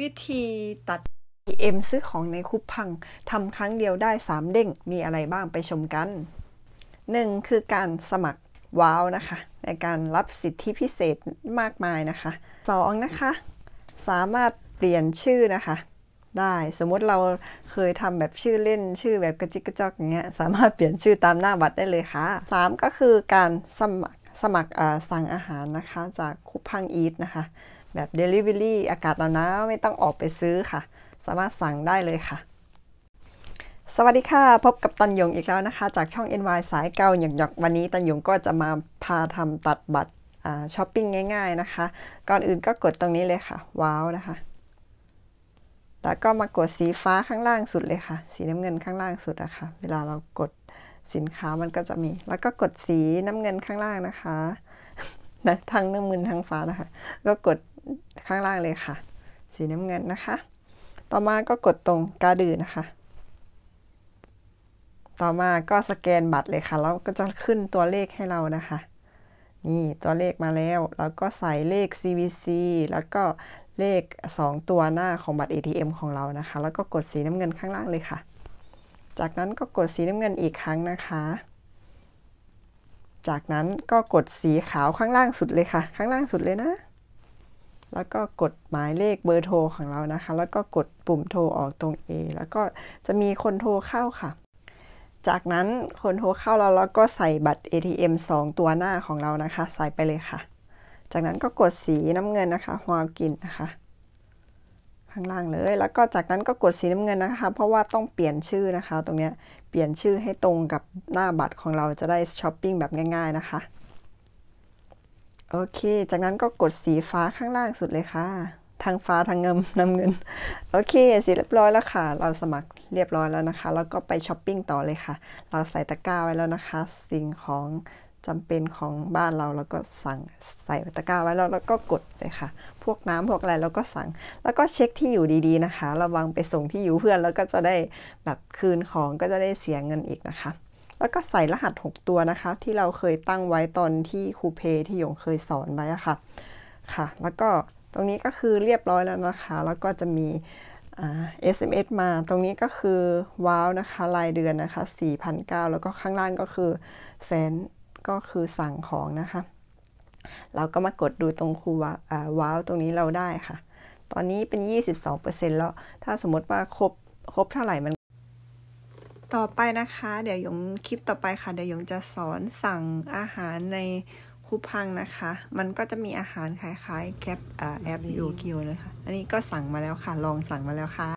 วิธีตัด M ซื้อของในคุปพังทำครั้งเดียวได้ 3 เด้งมีอะไรบ้างไปชมกัน 1. คือการสมัครว้าวนะคะ ในการรับสิทธิพิเศษมากมายนะคะ 2. นะคะ สามารถเปลี่ยนชื่อนะคะ ได้สมมติเราเคยทำแบบชื่อเล่น ชื่อแบบกระจิกกระจอกอย่างเงี้ยสามารถเปลี่ยนชื่อตามหน้าบัตรได้เลยค่ะ 3. ก็คือการสมัครสมัครสั่งอาหารนะคะจากคุปังอีทนะคะ แบบ Delivery อากาศหนาวๆไม่ต้องออกไปซื้อค่ะ สามารถสั่งได้เลยค่ะ สวัสดีค่ะพบกับตันยงอีกแล้วนะคะ จากช่อง NY สายเก่าหยกๆ วันนี้ตันยงก็จะมาพาทำตัดบัตรช้อปปิ้งง่ายๆนะคะ ก่อนอื่นก็กดตรงนี้เลยค่ะว้าวนะคะ แล้วก็มากดสีฟ้าข้างล่างสุดเลยค่ะ สีน้ำเงินข้างล่างสุดอะคะ่ะเวลาเรากดสินค้ามันก็จะมี แล้วก็กดสีน้ำเงินข้างล่างนะคะนะทั้งน้ำเงินทั้งฟ้านะคะก็กดข้างล่างเลยค่ะ สีน้ำเงินนะคะ ต่อมาก็กดตรงกาดือนะคะ ต่อมาก็สแกนบัตรเลยค่ะ แล้วก็จะขึ้นตัวเลขให้เรานะคะ นี่ตัวเลขมาแล้วแล้วก็ใส่เลข CVC แล้วก็เลข 2 ตัวหน้าของบัตร ATM ของเรานะคะ แล้วก็กดสีน้ำเงินข้างล่างเลยค่ะจากนั้นก็กดสีน้ำเงินอีกครั้งนะคะ จากนั้นก็กดสีขาวข้างล่างสุดเลยค่ะ ข้างล่างสุดเลยนะ แล้วก็กดหมายเลขเบอร์โทรของเรานะคะ แล้วก็กดปุ่มโทรออกตรง A แล้วก็จะมีคนโทรเข้าค่ะ จากนั้นคนโทรเข้าเราแล้วก็ใส่บัตร ATM 2 ตัวหน้าของเรานะคะ ใส่ไปเลยค่ะ จากนั้นก็กดสีน้ำเงินนะคะหัวกินนะคะข้างล่างเลย แล้วก็จากนั้นก็กดสีน้ำเงินนะคะ เพราะว่าต้องเปลี่ยนชื่อนะคะ ตรงนี้เปลี่ยนชื่อให้ตรงกับหน้าบัตรของเราจะได้ช้อปปิ้งแบบง่ายๆนะคะ โอเค จากนั้นก็กดสีฟ้าข้างล่างสุดเลยค่ะ ทางฟ้าทางเงินน้ำเงิน โอเคเสร็จเรียบร้อยแล้วค่ะ เราสมัครเรียบร้อยแล้วนะคะ แล้วก็ไปช้อปปิ้งต่อเลยค่ะ เราใส่ตะกร้าไว้แล้วนะคะ สิ่งของจำเป็นของบ้านเราแล้วก็สั่งใส่ตะกร้าไว้แล้วแล้วก็กดเลยค่ะพวกน้ำพวกอะไรเราก็สั่ง แล้วก็เช็คที่อยู่ดีๆนะคะระวังไปส่งที่อยู่เพื่อน แล้วก็จะได้แบบคืนของก็จะได้เสียเงินอีกนะคะ แล้วก็ใส่รหัส 6 ตัวนะคะ ที่เราเคยตั้งไว้ตอนที่ครูเพที่หยงเคยสอนไว้ค่ะค่ะ แล้วก็ตรงนี้ก็คือเรียบร้อยแล้วนะคะ แล้วก็จะมีเอเอ็มเอสมาตรงนี้ก็คือว้าวนะคะรายเดือนนะคะ4 0 0 แล้วก็ข้างล่างก็คือแสนก็คือสั่งของนะคะ เราก็มากดดูตรงคูว้าวตรงนี้เราได้ค่ะ ตอนนี้เป็น22%แล้ว ถ้าสมมติว่าครบ ครบเท่าไหร่มัน ต่อไปนะคะ เดี๋ยวยมคลิปต่อไปค่ะ เดี๋ยวยมจะสอนสั่งอาหารในคูพังนะคะ มันก็จะมีอาหารคล้ายๆแคปแอปยูกิวนะคะ อันนี้ก็สั่งมาแล้วค่ะ ลองสั่งมาแล้วค่ะ